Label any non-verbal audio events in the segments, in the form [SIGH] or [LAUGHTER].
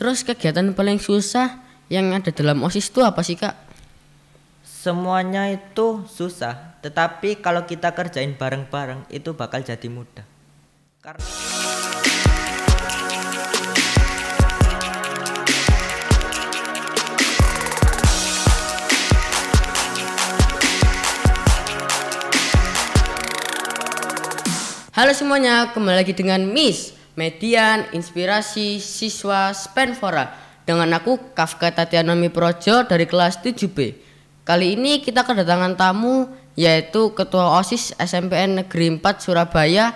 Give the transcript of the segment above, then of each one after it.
Terus kegiatan paling susah yang ada dalam OSIS itu apa sih, Kak? Semuanya itu susah, tetapi kalau kita kerjain bareng-bareng itu bakal jadi mudah. Karena Halo semuanya, kembali lagi dengan Miss Median, Inspirasi, Siswa, Spenfora Dengan aku Kafka Tatiana Projo dari kelas 7B Kali ini kita kedatangan tamu yaitu Ketua OSIS SMPN Negeri 4 Surabaya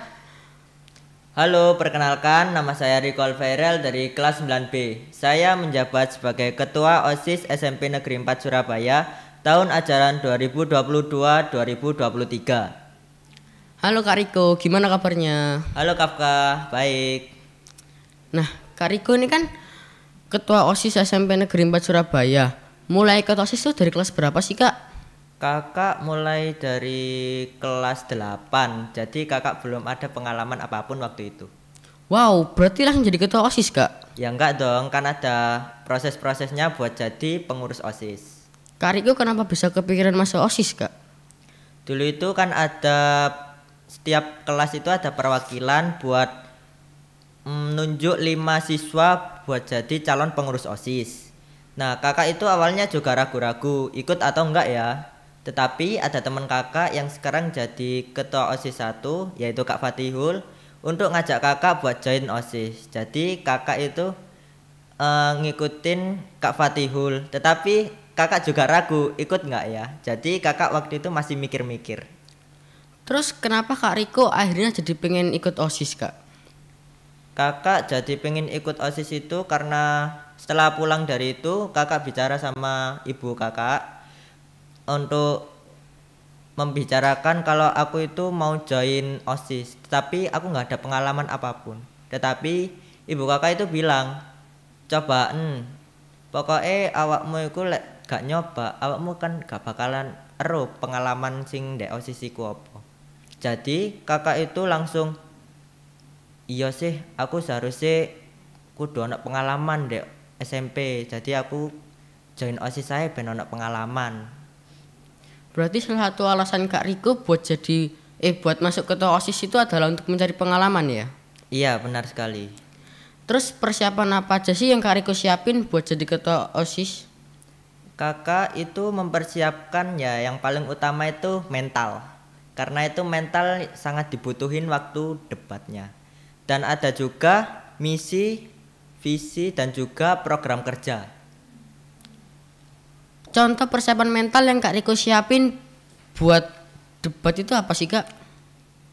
Halo, perkenalkan nama saya Riko Alfairel dari kelas 9B Saya menjabat sebagai Ketua OSIS SMP Negeri 4 Surabaya tahun ajaran 2022-2023 Halo Kak Riko, gimana kabarnya? Halo Kafka, baik. Nah, Kak Riko ini kan ketua OSIS SMP Negeri 4 Surabaya. Mulai ketua OSIS itu dari kelas berapa sih, Kak? Kakak mulai dari kelas 8. Jadi kakak belum ada pengalaman apapun waktu itu. Wow, berarti langsung jadi ketua OSIS, Kak? Ya enggak dong, kan ada proses-prosesnya buat jadi pengurus OSIS. Kak Riko kenapa bisa kepikiran masuk OSIS, Kak? Dulu itu kan ada setiap kelas itu ada perwakilan buat menunjuk mm, lima siswa buat jadi calon pengurus OSIS. Nah, kakak itu awalnya juga ragu-ragu ikut atau enggak ya. Tetapi ada teman kakak yang sekarang jadi ketua OSIS 1 yaitu Kak Fatihul untuk ngajak kakak buat join OSIS. Jadi kakak itu uh, ngikutin Kak Fatihul, tetapi kakak juga ragu ikut enggak ya. Jadi kakak waktu itu masih mikir-mikir. Terus kenapa Kak Riko akhirnya jadi pengen ikut OSIS, Kak? Kakak jadi pengen ikut OSIS itu karena setelah pulang dari itu kakak bicara sama ibu kakak untuk membicarakan kalau aku itu mau join OSIS, tetapi aku nggak ada pengalaman apapun. Tetapi ibu kakak itu bilang, "Coba, hmm, pokoknya awakmu itu ikut gak nyoba, awakmu kan gak bakalan eruh pengalaman sing di OSIS iku apa." Jadi kakak itu langsung iya sih aku seharusnya kudu anak pengalaman dek SMP jadi aku join osis saya ben anak pengalaman berarti salah satu alasan Kak Riko buat jadi eh buat masuk ke osis itu adalah untuk mencari pengalaman ya iya benar sekali terus persiapan apa aja sih yang Kak Riko siapin buat jadi ketua osis kakak itu mempersiapkan ya yang paling utama itu mental karena itu mental sangat dibutuhin waktu debatnya. Dan ada juga misi, visi dan juga program kerja. Contoh persiapan mental yang Kak Riko siapin buat debat itu apa sih Kak?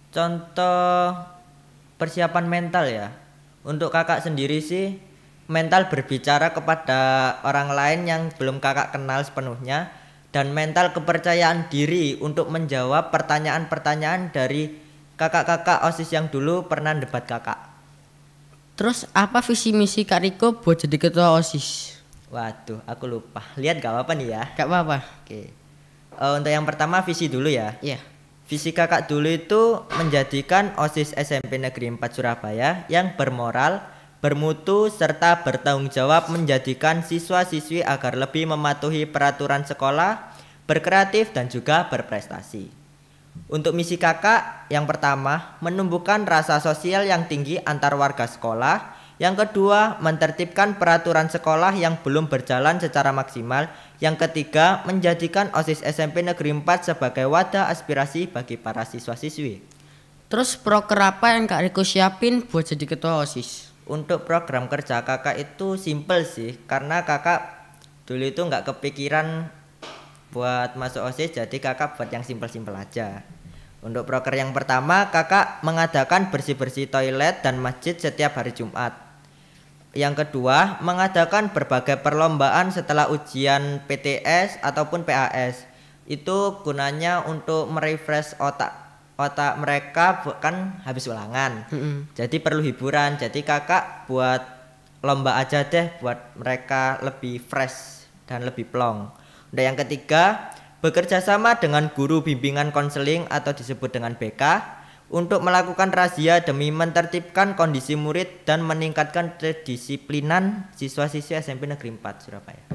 Contoh persiapan mental ya. Untuk kakak sendiri sih mental berbicara kepada orang lain yang belum kakak kenal sepenuhnya dan mental kepercayaan diri untuk menjawab pertanyaan-pertanyaan dari kakak-kakak OSIS yang dulu pernah debat kakak. Terus apa visi misi Kak Riko buat jadi ketua OSIS? Waduh, aku lupa. Lihat gak apa-apa nih ya. Gak apa-apa. Oke. Uh, untuk yang pertama visi dulu ya. Iya. Visi kakak dulu itu menjadikan OSIS SMP Negeri 4 Surabaya yang bermoral, bermutu, serta bertanggung jawab menjadikan siswa-siswi agar lebih mematuhi peraturan sekolah, berkreatif, dan juga berprestasi. Untuk misi kakak, yang pertama, menumbuhkan rasa sosial yang tinggi antar warga sekolah. Yang kedua, mentertibkan peraturan sekolah yang belum berjalan secara maksimal. Yang ketiga, menjadikan OSIS SMP Negeri 4 sebagai wadah aspirasi bagi para siswa-siswi. Terus proker apa yang Kak Riko siapin buat jadi ketua OSIS? untuk program kerja kakak itu simple sih karena kakak dulu itu nggak kepikiran buat masuk OSIS jadi kakak buat yang simple-simple aja untuk proker yang pertama kakak mengadakan bersih-bersih toilet dan masjid setiap hari Jumat yang kedua mengadakan berbagai perlombaan setelah ujian PTS ataupun PAS itu gunanya untuk merefresh otak otak mereka bukan habis ulangan. Hmm. Jadi perlu hiburan. Jadi kakak buat lomba aja deh buat mereka lebih fresh dan lebih plong. Udah yang ketiga, bekerja sama dengan guru bimbingan konseling atau disebut dengan BK untuk melakukan razia demi mentertibkan kondisi murid dan meningkatkan kedisiplinan siswa siswa SMP Negeri 4 Surabaya.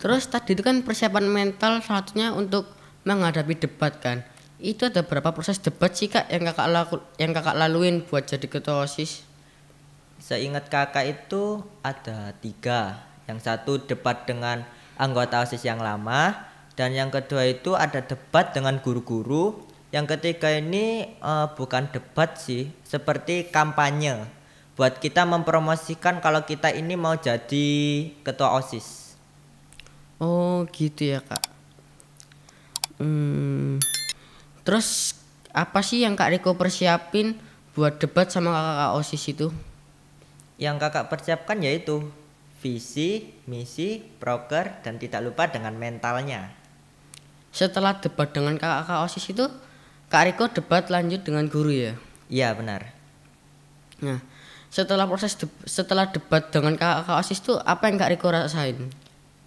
Terus tadi itu kan persiapan mental satunya untuk menghadapi debat kan. Itu ada berapa proses debat sih kak yang kakak laku, yang kakak laluin buat jadi ketua osis? Saya ingat kakak itu ada tiga. Yang satu debat dengan anggota osis yang lama, dan yang kedua itu ada debat dengan guru-guru. Yang ketiga ini uh, bukan debat sih, seperti kampanye buat kita mempromosikan kalau kita ini mau jadi ketua OSIS. Oh, gitu ya, Kak. Hmm. Terus apa sih yang Kak Riko persiapin buat debat sama kakak OSIS itu? Yang kakak persiapkan yaitu visi, misi, proker, dan tidak lupa dengan mentalnya. Setelah debat dengan kakak OSIS itu, Kak Riko debat lanjut dengan guru ya? Iya benar. Nah, setelah proses de setelah debat dengan kakak-kakak OSIS itu apa yang Kak Riko rasain?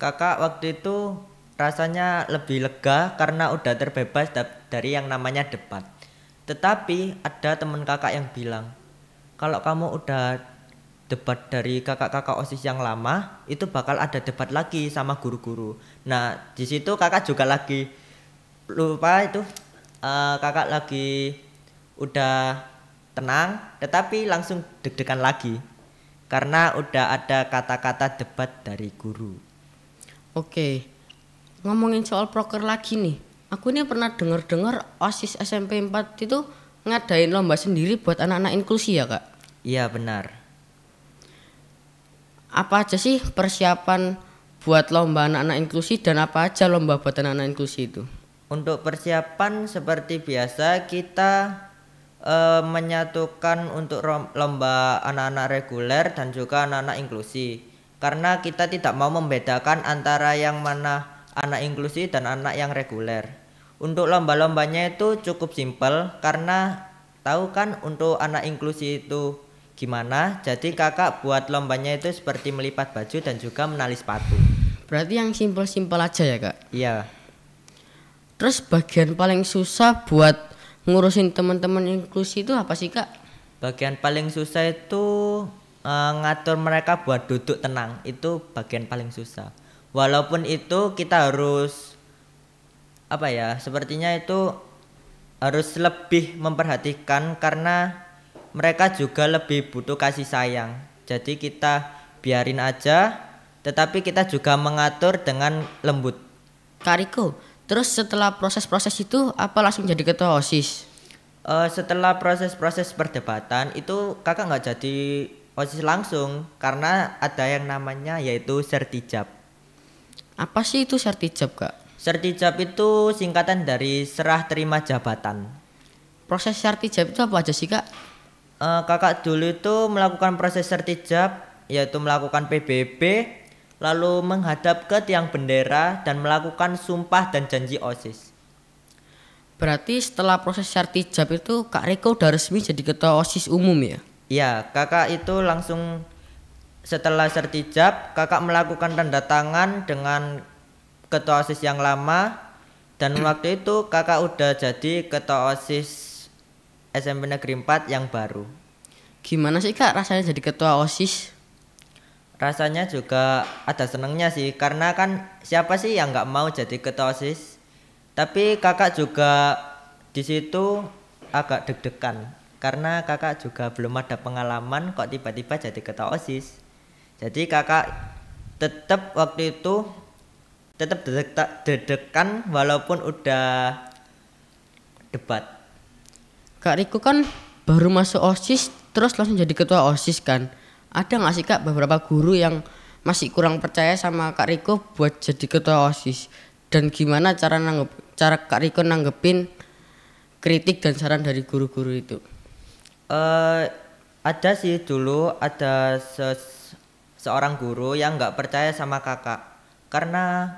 Kakak waktu itu Rasanya lebih lega karena udah terbebas dari yang namanya debat. Tetapi ada teman kakak yang bilang, kalau kamu udah debat dari kakak-kakak OSIS yang lama, itu bakal ada debat lagi sama guru-guru. Nah, di situ kakak juga lagi lupa itu uh, kakak lagi udah tenang, tetapi langsung deg-degan lagi karena udah ada kata-kata debat dari guru. Oke, ngomongin soal proker lagi nih aku ini pernah dengar-dengar osis SMP 4 itu ngadain lomba sendiri buat anak-anak inklusi ya kak iya benar apa aja sih persiapan buat lomba anak-anak inklusi dan apa aja lomba buat anak-anak inklusi itu untuk persiapan seperti biasa kita e, menyatukan untuk lomba anak-anak reguler dan juga anak-anak inklusi karena kita tidak mau membedakan antara yang mana anak inklusi dan anak yang reguler. Untuk lomba-lombanya itu cukup simpel karena tahu kan untuk anak inklusi itu gimana. Jadi kakak buat lombanya itu seperti melipat baju dan juga menali sepatu. Berarti yang simpel-simpel aja ya kak? Iya. Terus bagian paling susah buat ngurusin teman-teman inklusi itu apa sih kak? Bagian paling susah itu uh, ngatur mereka buat duduk tenang. Itu bagian paling susah walaupun itu kita harus apa ya sepertinya itu harus lebih memperhatikan karena mereka juga lebih butuh kasih sayang jadi kita biarin aja tetapi kita juga mengatur dengan lembut Kariku, terus setelah proses-proses itu apa langsung jadi ketua osis uh, setelah proses-proses perdebatan itu kakak nggak jadi osis langsung karena ada yang namanya yaitu sertijab apa sih itu sertijab, Kak? Sertijab itu singkatan dari serah terima jabatan. Proses sertijab itu apa aja sih, Kak? E, kakak dulu itu melakukan proses sertijab yaitu melakukan PBB, lalu menghadap ke tiang bendera dan melakukan sumpah dan janji OSIS. Berarti setelah proses sertijab itu Kak Riko udah resmi jadi ketua OSIS umum ya? Iya, kakak itu langsung setelah sertijab, kakak melakukan tanda tangan dengan ketua OSIS yang lama dan [CLEARS THROAT] waktu itu kakak udah jadi ketua OSIS SMP Negeri 4 yang baru. Gimana sih kak rasanya jadi ketua OSIS? Rasanya juga ada senengnya sih karena kan siapa sih yang nggak mau jadi ketua OSIS? Tapi kakak juga di situ agak deg-degan karena kakak juga belum ada pengalaman kok tiba-tiba jadi ketua OSIS jadi kakak tetap waktu itu tetap dedekan walaupun udah debat kak Riko kan baru masuk osis terus langsung jadi ketua osis kan ada nggak sih kak beberapa guru yang masih kurang percaya sama kak Riko buat jadi ketua osis dan gimana cara nanggep cara kak Riko nanggepin kritik dan saran dari guru-guru itu uh, ada sih dulu ada ses seorang guru yang nggak percaya sama kakak karena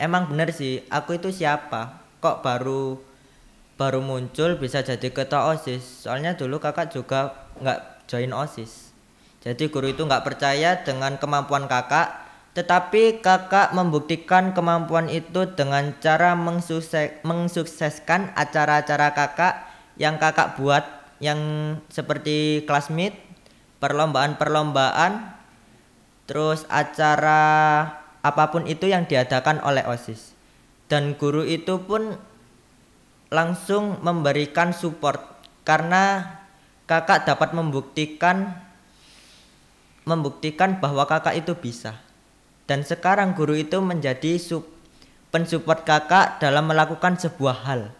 emang bener sih aku itu siapa kok baru baru muncul bisa jadi ketua osis soalnya dulu kakak juga nggak join osis jadi guru itu nggak percaya dengan kemampuan kakak tetapi kakak membuktikan kemampuan itu dengan cara mengsukses mensukseskan acara-acara kakak yang kakak buat yang seperti kelas classmate perlombaan-perlombaan terus acara apapun itu yang diadakan oleh OSIS. Dan guru itu pun langsung memberikan support karena kakak dapat membuktikan membuktikan bahwa kakak itu bisa. Dan sekarang guru itu menjadi sub, pensupport kakak dalam melakukan sebuah hal.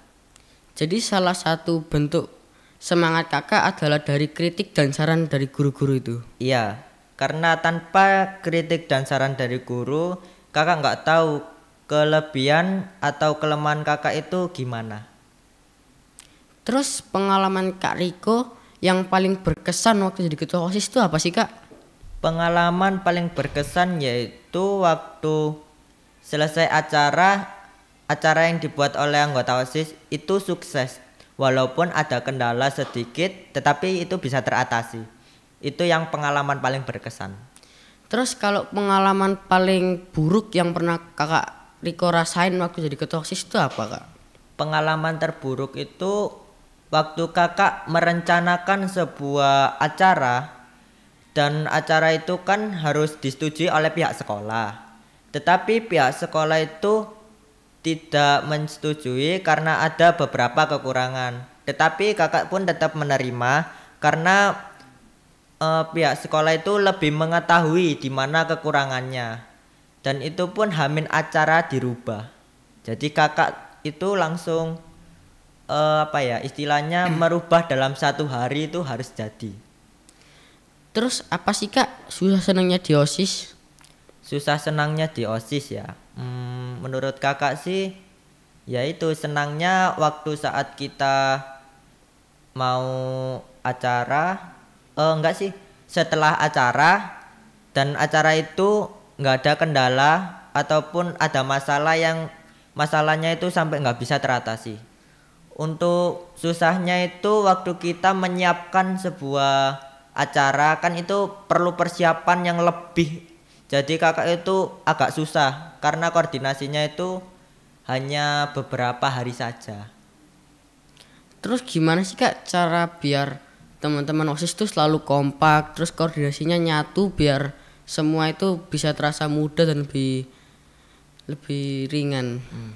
Jadi salah satu bentuk semangat kakak adalah dari kritik dan saran dari guru-guru itu. Iya, karena tanpa kritik dan saran dari guru, kakak nggak tahu kelebihan atau kelemahan kakak itu gimana. Terus pengalaman Kak Riko yang paling berkesan waktu jadi ketua OSIS itu apa sih Kak? Pengalaman paling berkesan yaitu waktu selesai acara, acara yang dibuat oleh anggota OSIS itu sukses. Walaupun ada kendala sedikit, tetapi itu bisa teratasi. Itu yang pengalaman paling berkesan. Terus kalau pengalaman paling buruk yang pernah kakak Riko rasain waktu jadi ketua OSIS itu apa kak? Pengalaman terburuk itu waktu kakak merencanakan sebuah acara dan acara itu kan harus disetujui oleh pihak sekolah. Tetapi pihak sekolah itu tidak menyetujui karena ada beberapa kekurangan. Tetapi kakak pun tetap menerima karena uh, pihak sekolah itu lebih mengetahui di mana kekurangannya dan itu pun hamin acara dirubah jadi kakak itu langsung uh, apa ya istilahnya [CLEARS THROAT] merubah dalam satu hari itu harus jadi terus apa sih kak susah senangnya di osis susah senangnya di osis ya hmm, menurut kakak sih yaitu senangnya waktu saat kita mau acara uh, enggak sih setelah acara dan acara itu nggak ada kendala ataupun ada masalah yang masalahnya itu sampai nggak bisa teratasi. Untuk susahnya itu waktu kita menyiapkan sebuah acara kan itu perlu persiapan yang lebih. Jadi kakak itu agak susah karena koordinasinya itu hanya beberapa hari saja. Terus gimana sih kak cara biar teman-teman osis itu selalu kompak terus koordinasinya nyatu biar semua itu bisa terasa mudah dan lebih lebih ringan hmm.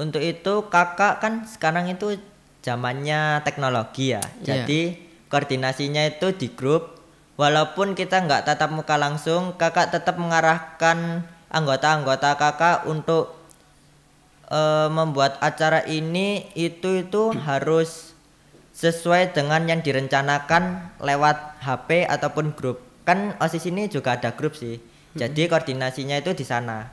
untuk itu kakak kan sekarang itu zamannya teknologi ya yeah. jadi koordinasinya itu di grup walaupun kita nggak tatap muka langsung kakak tetap mengarahkan anggota-anggota kakak untuk uh, membuat acara ini itu itu hmm. harus sesuai dengan yang direncanakan lewat HP ataupun grup. Kan OSIS ini juga ada grup sih. Hmm. Jadi koordinasinya itu di sana.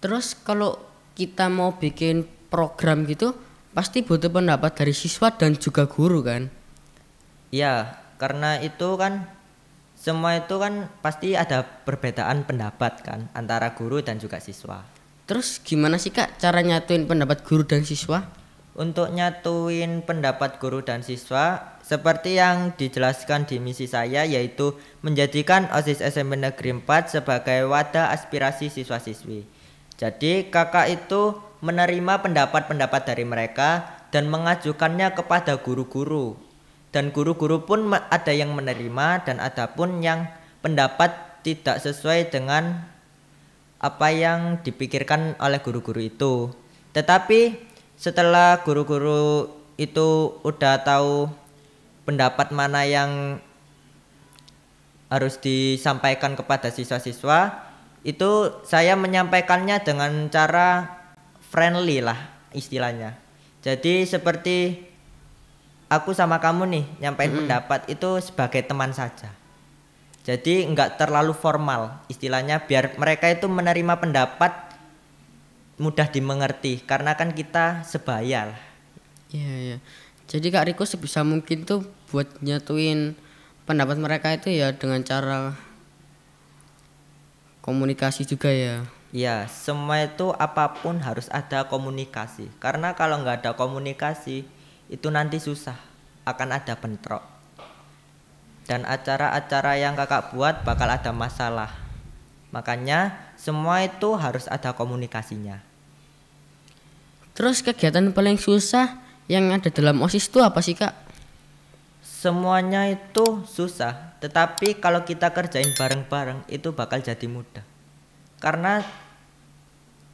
Terus kalau kita mau bikin program gitu, pasti butuh pendapat dari siswa dan juga guru kan? Iya, karena itu kan semua itu kan pasti ada perbedaan pendapat kan antara guru dan juga siswa. Terus gimana sih Kak cara nyatuin pendapat guru dan siswa? untuk nyatuin pendapat guru dan siswa seperti yang dijelaskan di misi saya yaitu menjadikan OSIS SMP Negeri 4 sebagai wadah aspirasi siswa-siswi. Jadi kakak itu menerima pendapat-pendapat dari mereka dan mengajukannya kepada guru-guru. Dan guru-guru pun ada yang menerima dan ada pun yang pendapat tidak sesuai dengan apa yang dipikirkan oleh guru-guru itu. Tetapi setelah guru-guru itu udah tahu pendapat mana yang harus disampaikan kepada siswa-siswa itu saya menyampaikannya dengan cara friendly lah istilahnya jadi seperti aku sama kamu nih nyampein mm. pendapat itu sebagai teman saja jadi nggak terlalu formal istilahnya biar mereka itu menerima pendapat mudah dimengerti karena kan kita sebaya lah. Iya iya. Jadi Kak Riko sebisa mungkin tuh buat nyatuin pendapat mereka itu ya dengan cara komunikasi juga ya. Iya, semua itu apapun harus ada komunikasi. Karena kalau nggak ada komunikasi itu nanti susah, akan ada bentrok. Dan acara-acara yang kakak buat bakal ada masalah. Makanya semua itu harus ada komunikasinya. Terus kegiatan paling susah yang ada dalam OSIS itu apa sih kak? Semuanya itu susah, tetapi kalau kita kerjain bareng-bareng itu bakal jadi mudah. Karena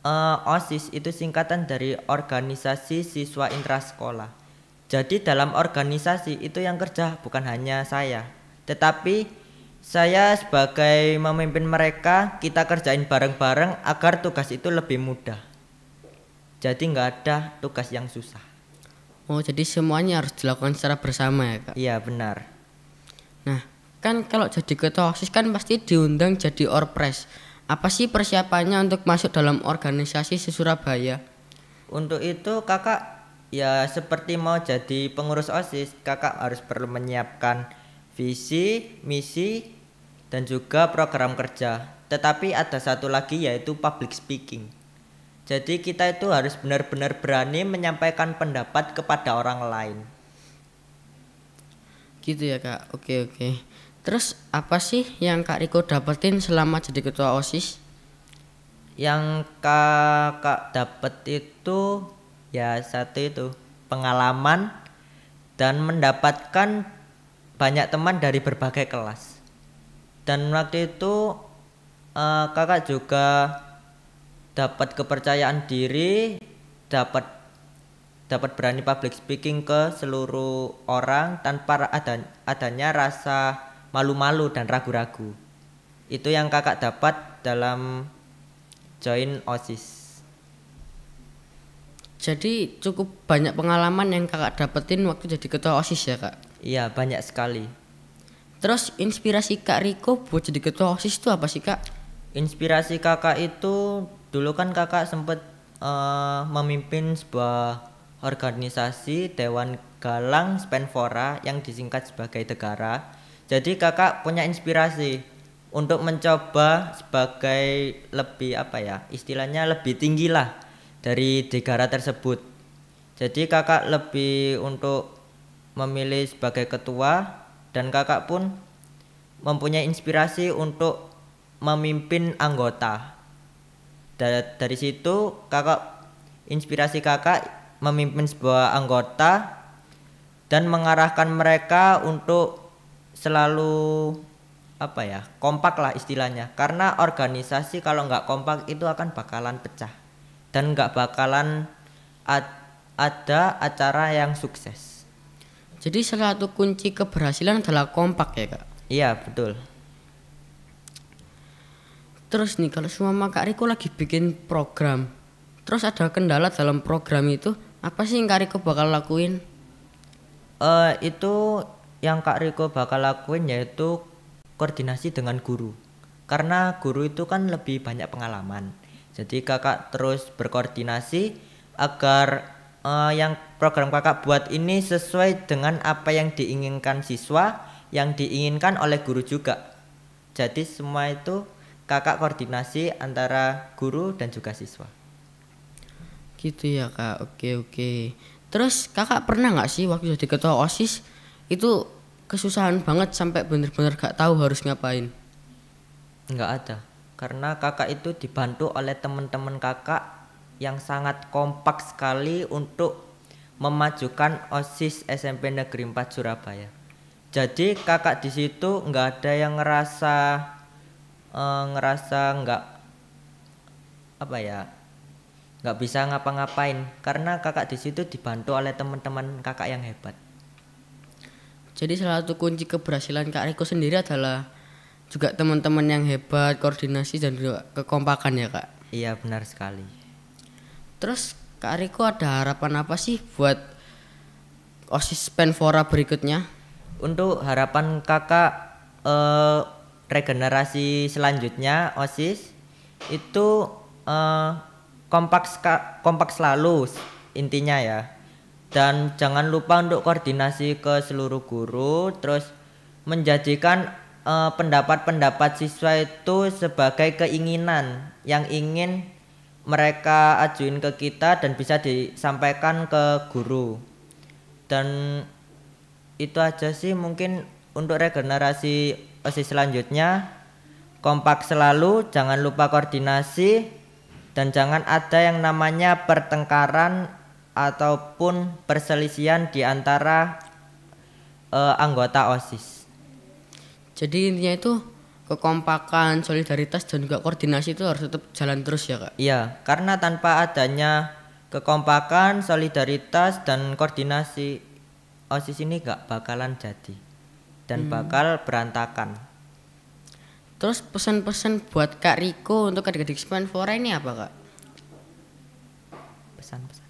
uh, OSIS itu singkatan dari Organisasi Siswa Intrasekolah. Jadi dalam organisasi itu yang kerja bukan hanya saya, tetapi saya sebagai memimpin mereka, kita kerjain bareng-bareng agar tugas itu lebih mudah. Jadi nggak ada tugas yang susah. Oh, jadi semuanya harus dilakukan secara bersama ya, Kak? Iya, benar. Nah, kan kalau jadi ketua OSIS kan pasti diundang jadi orpres. Apa sih persiapannya untuk masuk dalam organisasi sesurabaya surabaya Untuk itu, Kakak ya seperti mau jadi pengurus OSIS, Kakak harus perlu menyiapkan visi, misi, dan juga program kerja. Tetapi ada satu lagi yaitu public speaking. Jadi kita itu harus benar-benar berani menyampaikan pendapat kepada orang lain. Gitu ya kak. Oke oke. Terus apa sih yang kak Riko dapetin selama jadi ketua osis? Yang kakak dapet itu ya satu itu pengalaman dan mendapatkan banyak teman dari berbagai kelas dan waktu itu uh, kakak juga dapat kepercayaan diri dapat dapat berani public speaking ke seluruh orang tanpa adanya, adanya rasa malu-malu dan ragu-ragu itu yang kakak dapat dalam join osis jadi cukup banyak pengalaman yang kakak dapetin waktu jadi ketua osis ya kak Iya banyak sekali. Terus inspirasi Kak Riko buat jadi ketua osis itu apa sih Kak? Inspirasi kakak itu dulu kan kakak sempat uh, eh, memimpin sebuah organisasi Dewan Galang Spenfora yang disingkat sebagai Tegara. Jadi kakak punya inspirasi untuk mencoba sebagai lebih apa ya istilahnya lebih tinggi lah dari Degara tersebut. Jadi kakak lebih untuk memilih sebagai ketua dan kakak pun mempunyai inspirasi untuk memimpin anggota. Dari, situ kakak inspirasi kakak memimpin sebuah anggota dan mengarahkan mereka untuk selalu apa ya kompak lah istilahnya karena organisasi kalau nggak kompak itu akan bakalan pecah dan nggak bakalan ada acara yang sukses jadi salah satu kunci keberhasilan adalah kompak ya kak? Iya betul. Terus nih kalau semua Kak Riko lagi bikin program, terus ada kendala dalam program itu, apa sih yang Kak Riko bakal lakuin? Uh, itu yang Kak Riko bakal lakuin yaitu koordinasi dengan guru. Karena guru itu kan lebih banyak pengalaman. Jadi kakak terus berkoordinasi agar uh, yang program kakak buat ini sesuai dengan apa yang diinginkan siswa yang diinginkan oleh guru juga jadi semua itu kakak koordinasi antara guru dan juga siswa gitu ya kak oke oke terus kakak pernah nggak sih waktu jadi ketua osis itu kesusahan banget sampai bener-bener gak tahu harus ngapain nggak ada karena kakak itu dibantu oleh teman-teman kakak yang sangat kompak sekali untuk memajukan OSIS SMP Negeri 4 Surabaya. Jadi kakak di situ nggak ada yang ngerasa eh, ngerasa nggak apa ya nggak bisa ngapa-ngapain karena kakak di situ dibantu oleh teman-teman kakak yang hebat. Jadi salah satu kunci keberhasilan Kak Riko sendiri adalah juga teman-teman yang hebat, koordinasi dan juga kekompakan ya Kak. Iya benar sekali. Terus Kak Riko ada harapan apa sih buat OSIS Penfora berikutnya? Untuk harapan kakak eh, regenerasi selanjutnya OSIS itu eh, kompak kompak selalu intinya ya. Dan jangan lupa untuk koordinasi ke seluruh guru terus menjadikan eh, pendapat-pendapat pendapat -pendapat siswa itu sebagai keinginan yang ingin mereka ajuin ke kita dan bisa disampaikan ke guru dan itu aja sih mungkin untuk regenerasi OSIS selanjutnya kompak selalu jangan lupa koordinasi dan jangan ada yang namanya pertengkaran ataupun perselisihan di antara uh, anggota OSIS. Jadi intinya itu kekompakan, solidaritas dan juga koordinasi itu harus tetap jalan terus ya kak. Iya, karena tanpa adanya kekompakan, solidaritas dan koordinasi osis ini gak bakalan jadi dan hmm. bakal berantakan. Terus pesan-pesan buat Kak Riko untuk adik-adik Spanfora ini apa Kak? Pesan-pesan.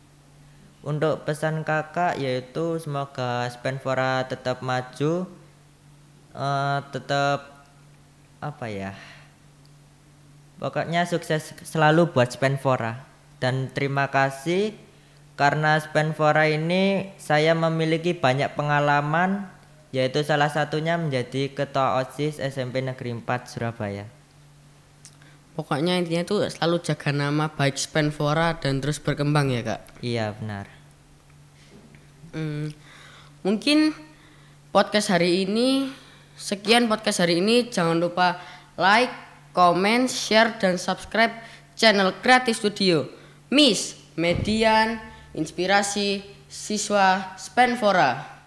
Untuk pesan kakak yaitu semoga Spanfora tetap maju, uh, tetap apa ya pokoknya sukses selalu buat Spenfora dan terima kasih karena Spenfora ini saya memiliki banyak pengalaman yaitu salah satunya menjadi ketua OSIS SMP Negeri 4 Surabaya. Pokoknya intinya itu selalu jaga nama baik Spenfora dan terus berkembang ya kak? Iya benar. Hmm, mungkin podcast hari ini Sekian podcast hari ini. Jangan lupa like, comment, share, dan subscribe channel Kreatif Studio. Miss Median, Inspirasi, Siswa, Spenfora.